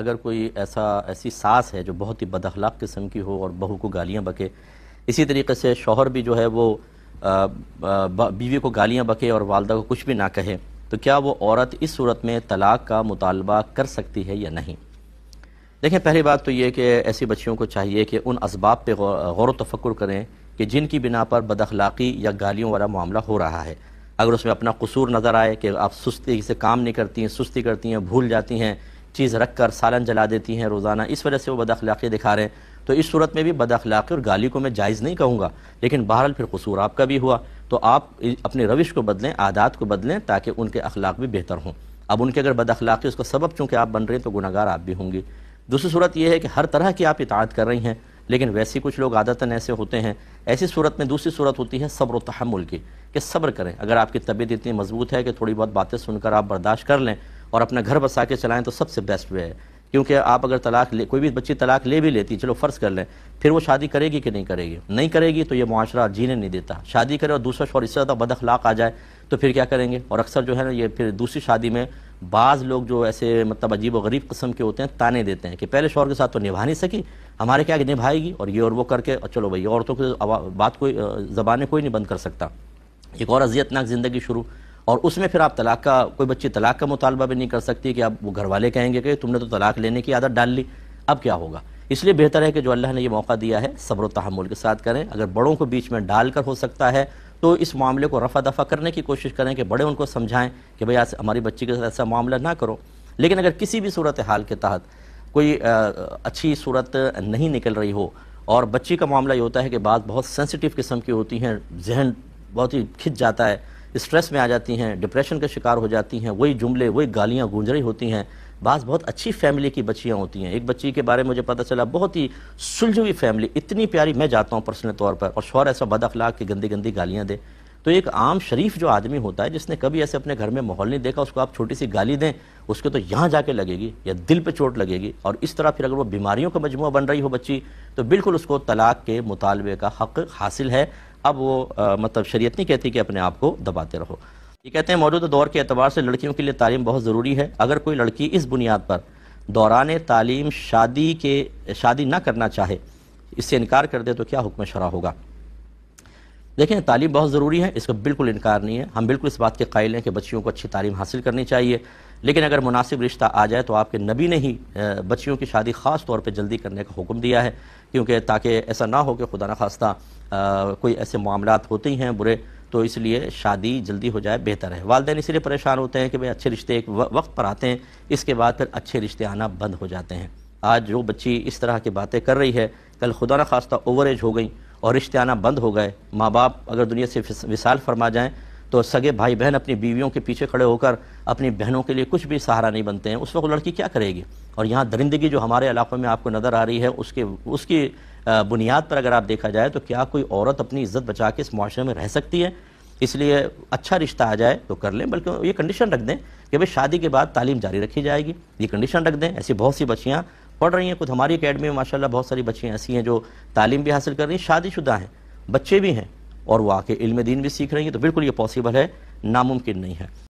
اگر کوئی ایسا ایسی ساس ہے جو بہت ہی بد اخلاق قسم کی ہو اور بہو کو گالیاں بکے اسی طریقے سے شوہر بھی جو ہے وہ بیوی کو گالیاں بکے اور والدہ کو کچھ بھی نہ کہے تو کیا وہ عورت اس صورت میں طلاق کا مطالبہ کر سکتی ہے یا نہیں دیکھیں پہلی بات تو یہ کہ ایسی بچیوں کو چاہیے کہ ان اسباب پہ غور و تفکر کریں کہ جن کی بنا پر بد اخلاقی یا گالیوں والا معاملہ ہو رہا ہے اگر اس میں اپنا قصور نظر آئے کہ آپ سستی سے کام نہیں کرتی ہیں سستی کرتی ہیں بھول جاتی ہیں چیز رکھ کر سالن جلا دیتی ہیں روزانہ اس وجہ سے وہ بد اخلاقی دکھا رہے ہیں تو اس صورت میں بھی بد اخلاقی اور گالی کو میں جائز نہیں کہوں گا لیکن بہرحال پھر قصور آپ کا بھی ہوا تو آپ اپنے روش کو بدلیں عادات کو بدلیں تاکہ ان کے اخلاق بھی بہتر ہوں اب ان کے اگر بد اخلاقی اس کا سبب چونکہ آپ بن رہے ہیں تو گناہ گار آپ بھی ہوں گی دوسری صورت یہ ہے کہ ہر طرح کی آپ اطاعت کر رہی ہیں لیکن ویسی کچھ لوگ عادتاً ایسے ہوتے ہیں ایسی صورت میں دوسری صورت ہوتی ہے صبر و تحمل کی کہ صبر کریں اگر آپ کی طبیعت اتنی مضبوط ہے کہ تھوڑی بہت باتیں سن کر آپ برداشت کر لیں اور اپنا گھر بسا کے چلائیں تو سب سے بیسٹ وے ہے کیونکہ آپ اگر طلاق لے کوئی بھی بچی طلاق لے بھی لیتی چلو فرض کر لیں پھر وہ شادی کرے گی کہ نہیں کرے گی نہیں کرے گی تو یہ معاشرہ جینے نہیں دیتا شادی کرے اور دوسرا شور اس سے زیادہ اخلاق آ جائے تو پھر کیا کریں گے اور اکثر جو ہے نا یہ پھر دوسری شادی میں بعض لوگ جو ایسے مطلب عجیب و غریب قسم کے ہوتے ہیں تانے دیتے ہیں کہ پہلے شور کے ساتھ تو نبھا نہیں سکی ہمارے کیا کہ نبھائے گی اور یہ اور وہ کر کے چلو بھائی عورتوں کی بات کوئی زبانیں کوئی نہیں بند کر سکتا ایک اور اذیت ناک زندگی شروع اور اس میں پھر آپ طلاق کا کوئی بچی طلاق کا مطالبہ بھی نہیں کر سکتی کہ اب وہ گھر والے کہیں گے کہ تم نے تو طلاق لینے کی عادت ڈال لی اب کیا ہوگا اس لیے بہتر ہے کہ جو اللہ نے یہ موقع دیا ہے صبر و تحمل کے ساتھ کریں اگر بڑوں کو بیچ میں ڈال کر ہو سکتا ہے تو اس معاملے کو رفع دفع کرنے کی کوشش کریں کہ بڑے ان کو سمجھائیں کہ بھائی ہماری بچی کے ساتھ ایسا معاملہ نہ کرو لیکن اگر کسی بھی صورت حال کے تحت کوئی اچھی صورت نہیں نکل رہی ہو اور بچی کا معاملہ یہ ہوتا ہے کہ بعض بہت سینسیٹیو قسم کی ہوتی ہیں ذہن بہت ہی کھنچ جاتا ہے اسٹریس میں آ جاتی ہیں ڈپریشن کا شکار ہو جاتی ہیں وہی جملے وہی گالیاں گونج رہی ہوتی ہیں بعض بہت اچھی فیملی کی بچیاں ہوتی ہیں ایک بچی کے بارے میں مجھے پتہ چلا بہت ہی سلجھی ہوئی فیملی اتنی پیاری میں جاتا ہوں پرسنل طور پر اور شوہر ایسا بد اخلاق کہ گندی گندی گالیاں دے تو ایک عام شریف جو آدمی ہوتا ہے جس نے کبھی ایسے اپنے گھر میں ماحول نہیں دیکھا اس کو آپ چھوٹی سی گالی دیں اس کو تو یہاں جا کے لگے گی یا دل پہ چوٹ لگے گی اور اس طرح پھر اگر وہ بیماریوں کا مجموعہ بن رہی ہو بچی تو بالکل اس کو طلاق کے مطالبے کا حق حاصل ہے اب وہ مطلب شریعت نہیں کہتی کہ اپنے آپ کو دباتے رہو یہ کہتے ہیں موجودہ دور کے اعتبار سے لڑکیوں کے لیے تعلیم بہت ضروری ہے اگر کوئی لڑکی اس بنیاد پر دوران تعلیم شادی کے شادی نہ کرنا چاہے اس سے انکار کر دے تو کیا حکم شرح ہوگا دیکھیں تعلیم بہت ضروری ہے اس کا بالکل انکار نہیں ہے ہم بالکل اس بات کے قائل ہیں کہ بچیوں کو اچھی تعلیم حاصل کرنی چاہیے لیکن اگر مناسب رشتہ آ جائے تو آپ کے نبی نے ہی بچیوں کی شادی خاص طور پہ جلدی کرنے کا حکم دیا ہے کیونکہ تاکہ ایسا نہ ہو کہ خدا نخواستہ کوئی ایسے معاملات ہوتے ہیں برے تو اس لیے شادی جلدی ہو جائے بہتر ہے والدین اس لیے پریشان ہوتے ہیں کہ بھائی اچھے رشتے ایک وقت پر آتے ہیں اس کے بعد پھر اچھے رشتے آنا بند ہو جاتے ہیں آج جو بچی اس طرح کی باتیں کر رہی ہے کل خدا خواستہ اوور ایج ہو گئیں اور رشتے آنا بند ہو گئے ماں باپ اگر دنیا سے وسال فرما جائیں تو سگے بھائی بہن اپنی بیویوں کے پیچھے کھڑے ہو کر اپنی بہنوں کے لیے کچھ بھی سہارا نہیں بنتے ہیں اس وقت لڑکی کیا کرے گی اور یہاں درندگی جو ہمارے علاقوں میں آپ کو نظر آ رہی ہے اس کے اس کی بنیاد پر اگر آپ دیکھا جائے تو کیا کوئی عورت اپنی عزت بچا کے اس معاشرے میں رہ سکتی ہے اس لیے اچھا رشتہ آ جائے تو کر لیں بلکہ یہ کنڈیشن رکھ دیں کہ بھائی شادی کے بعد تعلیم جاری رکھی جائے گی یہ کنڈیشن رکھ دیں ایسی بہت سی بچیاں پڑھ رہی ہیں خود ہماری اکیڈمی میں ماشاءاللہ بہت ساری بچیاں ایسی ہیں جو تعلیم بھی حاصل کر رہی ہیں شادی شدہ ہیں بچے بھی ہیں اور وہ آ کے علم دین بھی سیکھ رہی ہیں تو بالکل یہ پاسبل ہے ناممکن نہیں ہے